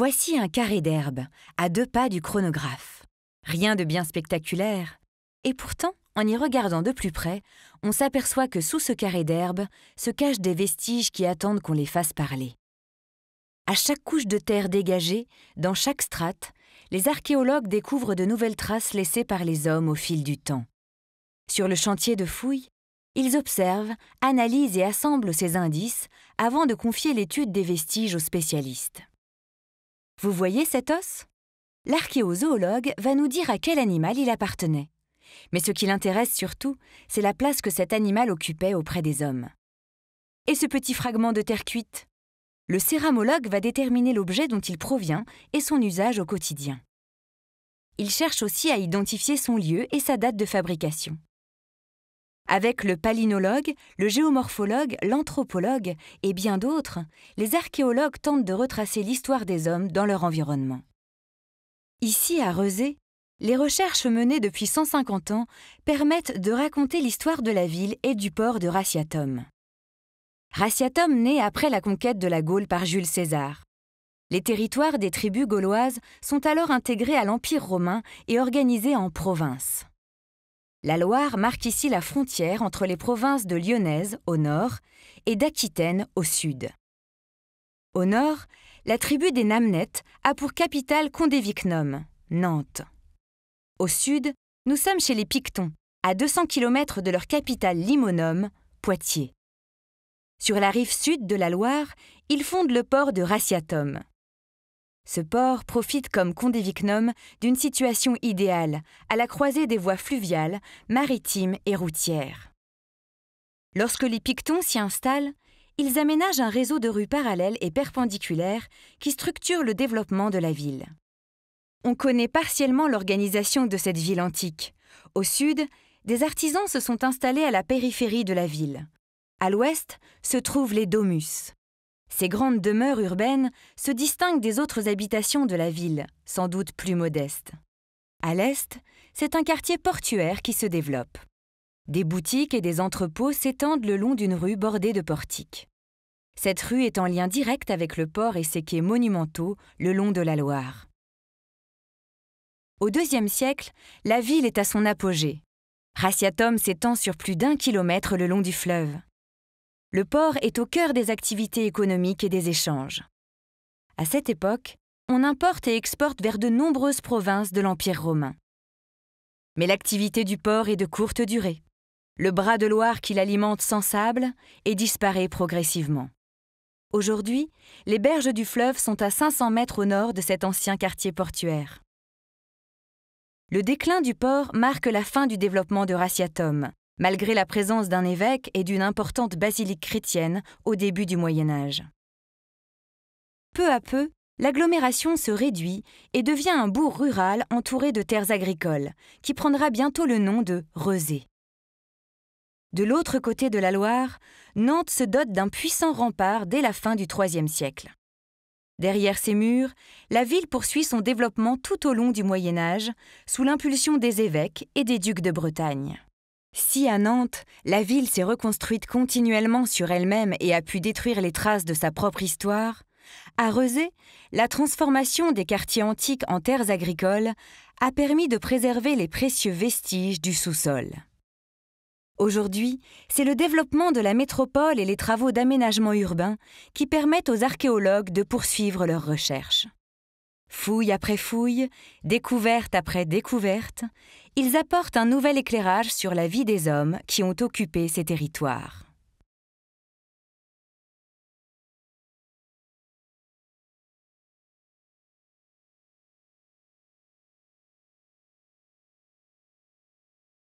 Voici un carré d'herbe, à deux pas du chronographe. Rien de bien spectaculaire. Et pourtant, en y regardant de plus près, on s'aperçoit que sous ce carré d'herbe se cachent des vestiges qui attendent qu'on les fasse parler. À chaque couche de terre dégagée, dans chaque strate, les archéologues découvrent de nouvelles traces laissées par les hommes au fil du temps. Sur le chantier de fouilles, ils observent, analysent et assemblent ces indices avant de confier l'étude des vestiges aux spécialistes. Vous voyez cet os L'archéozoologue va nous dire à quel animal il appartenait. Mais ce qui l'intéresse surtout, c'est la place que cet animal occupait auprès des hommes. Et ce petit fragment de terre cuite Le céramologue va déterminer l'objet dont il provient et son usage au quotidien. Il cherche aussi à identifier son lieu et sa date de fabrication. Avec le palynologue, le géomorphologue, l'anthropologue et bien d'autres, les archéologues tentent de retracer l'histoire des hommes dans leur environnement. Ici, à Rezé, les recherches menées depuis 150 ans permettent de raconter l'histoire de la ville et du port de Raciatum. Raciatum naît après la conquête de la Gaule par Jules César. Les territoires des tribus gauloises sont alors intégrés à l'Empire romain et organisés en provinces. La Loire marque ici la frontière entre les provinces de Lyonnaise au nord et d'Aquitaine au sud. Au nord, la tribu des Namnettes a pour capitale Condévicnum, Nantes. Au sud, nous sommes chez les Pictons, à 200 km de leur capitale Limonum, Poitiers. Sur la rive sud de la Loire, ils fondent le port de Raciatum. Ce port profite comme Condévicnum d'une situation idéale, à la croisée des voies fluviales, maritimes et routières. Lorsque les Pictons s'y installent, ils aménagent un réseau de rues parallèles et perpendiculaires qui structure le développement de la ville. On connaît partiellement l'organisation de cette ville antique. Au sud, des artisans se sont installés à la périphérie de la ville. À l'ouest se trouvent les domus. Ces grandes demeures urbaines se distinguent des autres habitations de la ville, sans doute plus modestes. À l'est, c'est un quartier portuaire qui se développe. Des boutiques et des entrepôts s'étendent le long d'une rue bordée de portiques. Cette rue est en lien direct avec le port et ses quais monumentaux le long de la Loire. Au IIe siècle, la ville est à son apogée. Raciatum s'étend sur plus d'un kilomètre le long du fleuve le port est au cœur des activités économiques et des échanges. À cette époque, on importe et exporte vers de nombreuses provinces de l'Empire romain. Mais l'activité du port est de courte durée. Le bras de Loire qui l'alimente sans sable et disparaît progressivement. Aujourd'hui, les berges du fleuve sont à 500 mètres au nord de cet ancien quartier portuaire. Le déclin du port marque la fin du développement de Ratiatum malgré la présence d'un évêque et d'une importante basilique chrétienne au début du Moyen Âge. Peu à peu, l'agglomération se réduit et devient un bourg rural entouré de terres agricoles, qui prendra bientôt le nom de Rezé. De l'autre côté de la Loire, Nantes se dote d'un puissant rempart dès la fin du IIIe siècle. Derrière ses murs, la ville poursuit son développement tout au long du Moyen Âge, sous l'impulsion des évêques et des ducs de Bretagne. Si à Nantes, la ville s'est reconstruite continuellement sur elle-même et a pu détruire les traces de sa propre histoire, à Rezé, la transformation des quartiers antiques en terres agricoles a permis de préserver les précieux vestiges du sous-sol. Aujourd'hui, c'est le développement de la métropole et les travaux d'aménagement urbain qui permettent aux archéologues de poursuivre leurs recherches. Fouille après fouille, découverte après découverte, ils apportent un nouvel éclairage sur la vie des hommes qui ont occupé ces territoires.